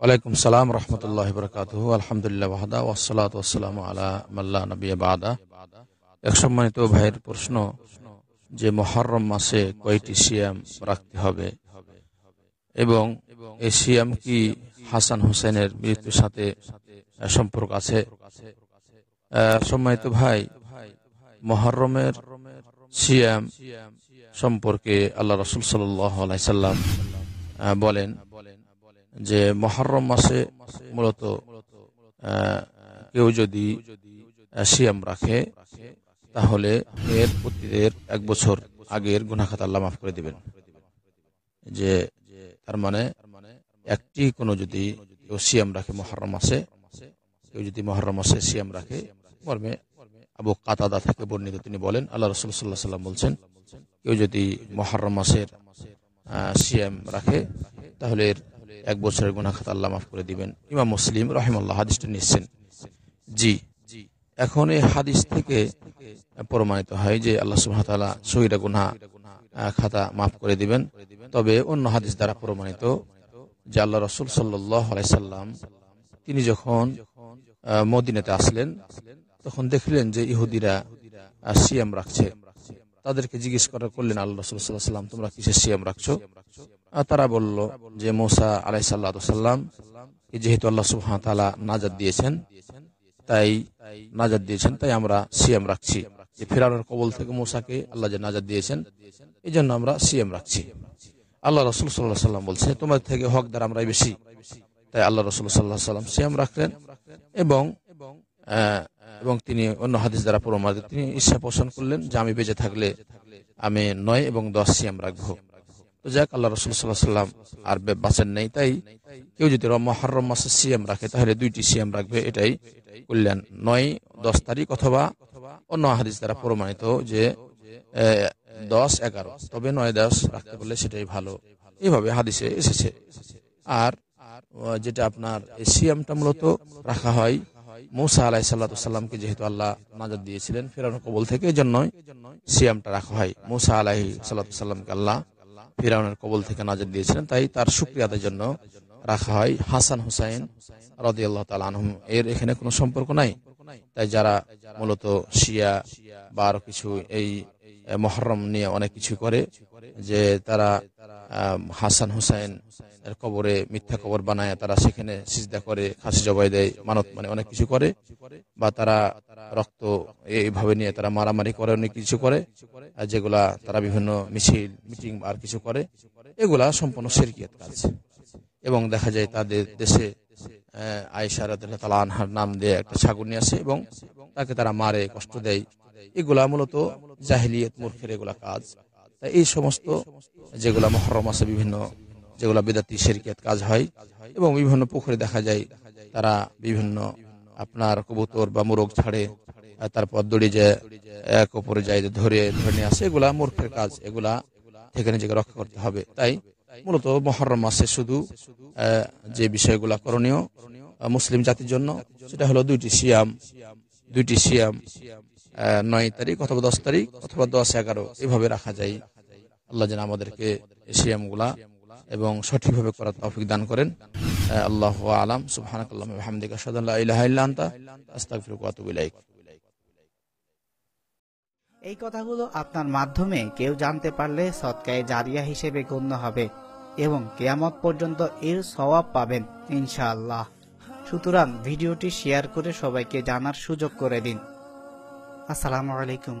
ওয়ালাইকুম সালাম রহমতুল্লাহ বরকাত আলহামদুলিল্লাহ বাহাদা ওসালাত ওসালাম আলা মাল্লা নবী বাদা এক সম্মানিত ভাইয়ের প্রশ্ন যে মহরম মাসে কয়টি সিয়াম রাখতে হবে এবং এই সিয়াম কি হাসান হোসেনের মৃত্যুর সাথে সম্পর্ক আছে সম্মানিত ভাই মহরমের সিয়াম সম্পর্কে আল্লাহ রসুল সাল্লাহ বলেন বলেন যে মহরম মাসে মূলত কেউ যদি সিয়াম রাখে তাহলে এর প্রতিদের এক বছর আগের গুনাখাত আল্লাহ মাফ করে দিবেন যে তার মানে একটি কোনো যদি কেউ সিয়াম রাখে মহরম মাসে কেউ যদি মহরম মাসে সিয়াম রাখে মর্মে আবু কাতাদা থেকে বর্ণিত তিনি বলেন আল্লাহ রসুল সাল্লাহ সাল্লাম বলছেন কেউ যদি মহরম মাসের সিয়াম রাখে তাহলে এর এক বছরের খাতা আল্লাহ মাফ করে দিবেন ইমাম মুসলিম রহিমাল্লাহ হাদিসটা নিচ্ছেন জি এখন এই হাদিস থেকে প্রমাণিত হয় যে আল্লাহ সুবাহ তালা সহিরা গুনা খাতা মাফ করে দিবেন তবে অন্য হাদিস দ্বারা প্রমাণিত যে আল্লাহ রসুল সাল্লাম তিনি যখন মদিনাতে আসলেন তখন দেখলেন যে ইহুদিরা সিএম রাখছে তাদেরকে জিজ্ঞেস করা করলেন আল্লাহ রসুল সাল্লাহ সাল্লাম তোমরা কিসে সিএম রাখছো তারা বলল যে মোসা আলাই সাল্লাম যেহেতু আল্লাহ সুহান তালা নাজাদ দিয়েছেন তাই নাজাদ দিয়েছেন তাই আমরা সিএম রাখছি যে ফেরানোর কবল থেকে মোসাকে আল্লাহ যে নাজাদ দিয়েছেন এই জন্য আমরা সিএম রাখছি আল্লাহ রসুল সাল্লাহ সাল্লাম বলছে তোমার থেকে হক দ্বারা আমরাই বেশি তাই আল্লাহ রসুল সাল্লাহ সাল্লাম সিএম রাখলেন এবং এবং তিনি অন্য হাদিস দ্বারা প্রমাণ তিনি ইচ্ছা পোষণ করলেন যে আমি বেঁচে থাকলে আমি নয় এবং দশ সিএম রাখবো যাক আল্লাহ রসুল সাল্লাহ সাল্লাম আর বাঁচেন নেই তাই কেউ যদি মহরম মাসে সিএম রাখে তাহলে দুইটি সিএম রাখবে এটাই কল্যাণ নয় দশ তারিখ অথবা অন্য হাদিস দ্বারা প্রমাণিত যে দশ এগারো তবে নয় দশ রাখতে বলে সেটাই ভালো এইভাবে হাদিসে এসেছে আর যেটা আপনার সিএমটা মূলত রাখা হয় মৌসা আলাই সাল্লামকে যেহেতু আল্লাহ নাজাদ দিয়েছিলেন ফেরানো কবল থেকে জন্যই সিএমটা রাখা হয় মৌসা আলাহি সাল্লামকে আল্লাহ ফিরাউনের কবল থেকে নজর দিয়েছিলেন তাই তার সুক্রিয়াদের জন্য রাখা হয় হাসান হুসাইন রদি আল্লাহ এর এখানে কোনো সম্পর্ক নাই তাই যারা মূলত শিয়া বা আরো কিছু এই মহরম নিয়ে অনেক কিছু করে যে তারা হাসান হুসাইন এর কবরে মিথ্যা কবর বানায় তারা সেখানে সিজদা করে খাসি জবাই দেয় মানত মানে অনেক কিছু করে বা তারা রক্ত এইভাবে নিয়ে তারা মারামারি করে অনেক কিছু করে আর যেগুলা তারা বিভিন্ন মিছিল মিটিং আর কিছু করে এগুলা সম্পূর্ণ শেরকিয়ত কাজ এবং দেখা যায় তাদের দেশে আয়সা রাতালা আনহার নাম দিয়ে একটা ছাগল নিয়ে আসে এবং তাকে তারা মারে কষ্ট দেয় এগুলা মূলত জাহিলিয়ত মূর্খের এগুলা কাজ তাই এই সমস্ত যেগুলো মহরম আছে বিভিন্ন যেগুলো বেদাতি শেরিকাত কাজ হয় এবং বিভিন্ন পুকুরে দেখা যায় তারা বিভিন্ন আপনার কবুতর বা মোরগ ছাড়ে তারপর দড়ি যে এক ওপরে যায় ধরে ধরে নিয়ে আসে এগুলা মূর্খের কাজ এগুলা থেকে নিজেকে রক্ষা করতে হবে তাই মূলত মহরম মাসে শুধু যে বিষয়গুলা করণীয় মুসলিম জাতির জন্য সেটা হলো দুইটি সিয়াম দুইটি সিয়াম নয় তারিখ অথবা দশ তারিখ অথবা দশ এগারো এভাবে রাখা যায় আল্লাহ যেন আমাদেরকে গুলা এবং সঠিকভাবে করার তৌফিক দান করেন আল্লাহ আলাম সুবহানাকাল্লাহু এই কথাগুলো আপনার মাধ্যমে কেউ জানতে পারলে সৎকায় জারিয়া হিসেবে গণ্য হবে এবং কেয়ামত পর্যন্ত এর সবাব পাবেন ইনশাআল্লাহ সুতরাং ভিডিওটি শেয়ার করে সবাইকে জানার সুযোগ করে দিন আসসালামু আলাইকুম